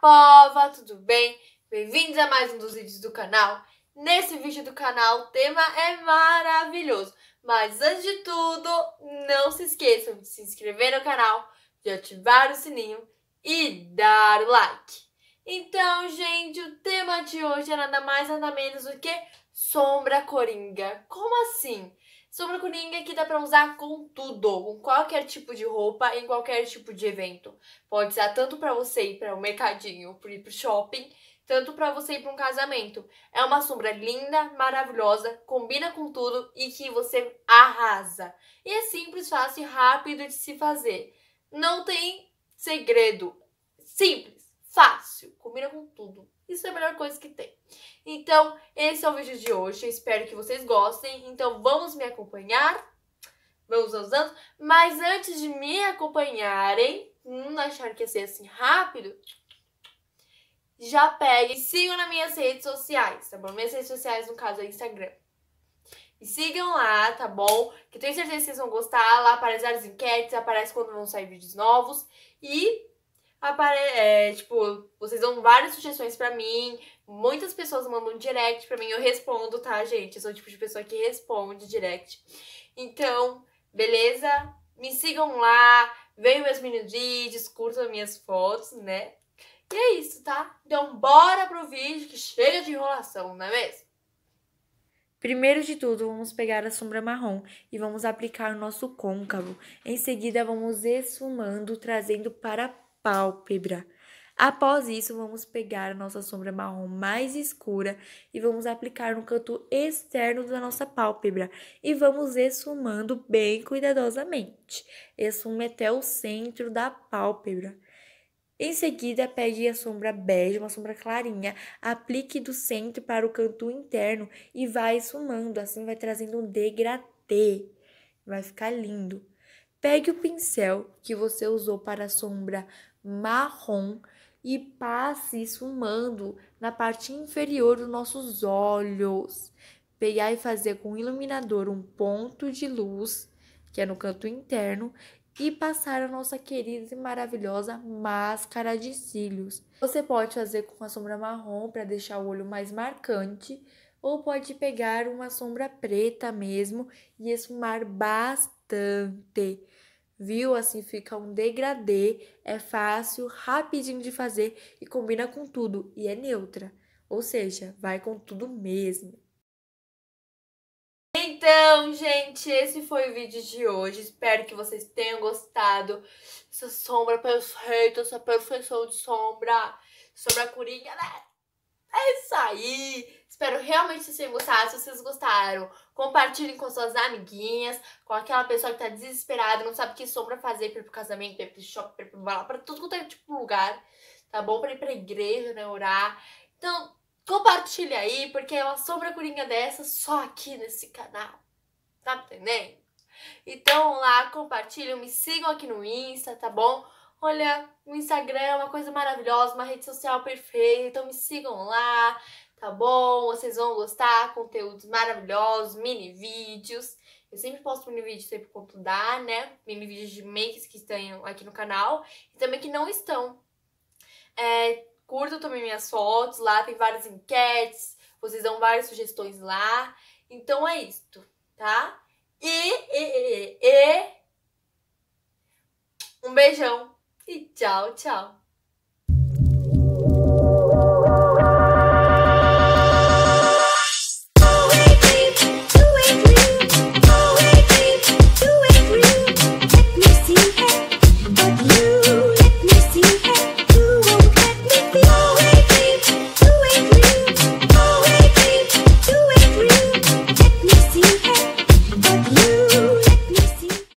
Pova, tudo bem? Bem-vindos a mais um dos vídeos do canal. Nesse vídeo do canal o tema é maravilhoso, mas antes de tudo, não se esqueçam de se inscrever no canal, de ativar o sininho e dar o like. Então, gente, o tema de hoje é nada mais nada menos do que sombra coringa. Como assim? Sombra Coringa que dá pra usar com tudo, com qualquer tipo de roupa, em qualquer tipo de evento. Pode usar tanto para você ir para o um mercadinho, para ir pro shopping, tanto para você ir para um casamento. É uma sombra linda, maravilhosa, combina com tudo e que você arrasa. E é simples, fácil e rápido de se fazer. Não tem segredo. Simples, fácil, combina com tudo. Isso é a melhor coisa que tem. Então, esse é o vídeo de hoje. Espero que vocês gostem. Então, vamos me acompanhar. Vamos aos anos. Mas antes de me acompanharem, não hum, achar que ia ser assim rápido, já pegue e sigam nas minhas redes sociais, tá bom? Minhas redes sociais, no caso, é Instagram. E sigam lá, tá bom? Que tenho certeza que vocês vão gostar. Lá aparecem as enquetes, aparece quando vão sair vídeos novos. E apare... É, tipo, vocês dão várias sugestões para mim. Muitas pessoas mandam direct para mim, eu respondo, tá, gente? Eu sou o tipo de pessoa que responde direct. Então, beleza? Me sigam lá, vejam meus mini vídeos, curtam minhas fotos, né? E é isso, tá? Então, bora pro vídeo que chega de enrolação, não é mesmo? Primeiro de tudo, vamos pegar a sombra marrom e vamos aplicar o nosso côncavo. Em seguida, vamos esfumando, trazendo para pálpebra. Após isso, vamos pegar a nossa sombra marrom mais escura e vamos aplicar no canto externo da nossa pálpebra e vamos esfumando bem cuidadosamente. Esfume até o centro da pálpebra. Em seguida, pegue a sombra bege, uma sombra clarinha, aplique do centro para o canto interno e vai esfumando, assim vai trazendo um degradê. Vai ficar lindo. Pegue o pincel que você usou para a sombra marrom e passe esfumando na parte inferior dos nossos olhos. Pegar e fazer com o iluminador um ponto de luz, que é no canto interno, e passar a nossa querida e maravilhosa máscara de cílios. Você pode fazer com a sombra marrom para deixar o olho mais marcante, ou pode pegar uma sombra preta mesmo e esfumar bastante viu? Assim fica um degradê, é fácil, rapidinho de fazer e combina com tudo e é neutra. Ou seja, vai com tudo mesmo. Então, gente, esse foi o vídeo de hoje. Espero que vocês tenham gostado. Essa sombra perfeita, essa perfeição de sombra. Sombra curinha, né? É isso aí! Espero realmente vocês tenham gostado. Se vocês gostaram, compartilhem com suas amiguinhas, com aquela pessoa que tá desesperada, não sabe que sombra fazer para ir pro casamento, para ir pro shopping, pra ir pra tudo quanto é tipo lugar, tá bom? Pra ir pra igreja, né? Orar. Então, compartilha aí, porque é uma sombra curinha dessa só aqui nesse canal. Tá entendendo? Então lá, compartilham, me sigam aqui no Insta, tá bom? Olha, o Instagram é uma coisa maravilhosa, uma rede social perfeita, então me sigam lá tá bom? Vocês vão gostar, conteúdos maravilhosos, mini vídeos. Eu sempre posto mini vídeos sempre quanto dá né? Mini vídeos de makes que estão aqui no canal e também que não estão. É, curtam também minhas fotos, lá tem várias enquetes, vocês dão várias sugestões lá. Então é isto, tá? E, e, e, e... um beijão e tchau, tchau.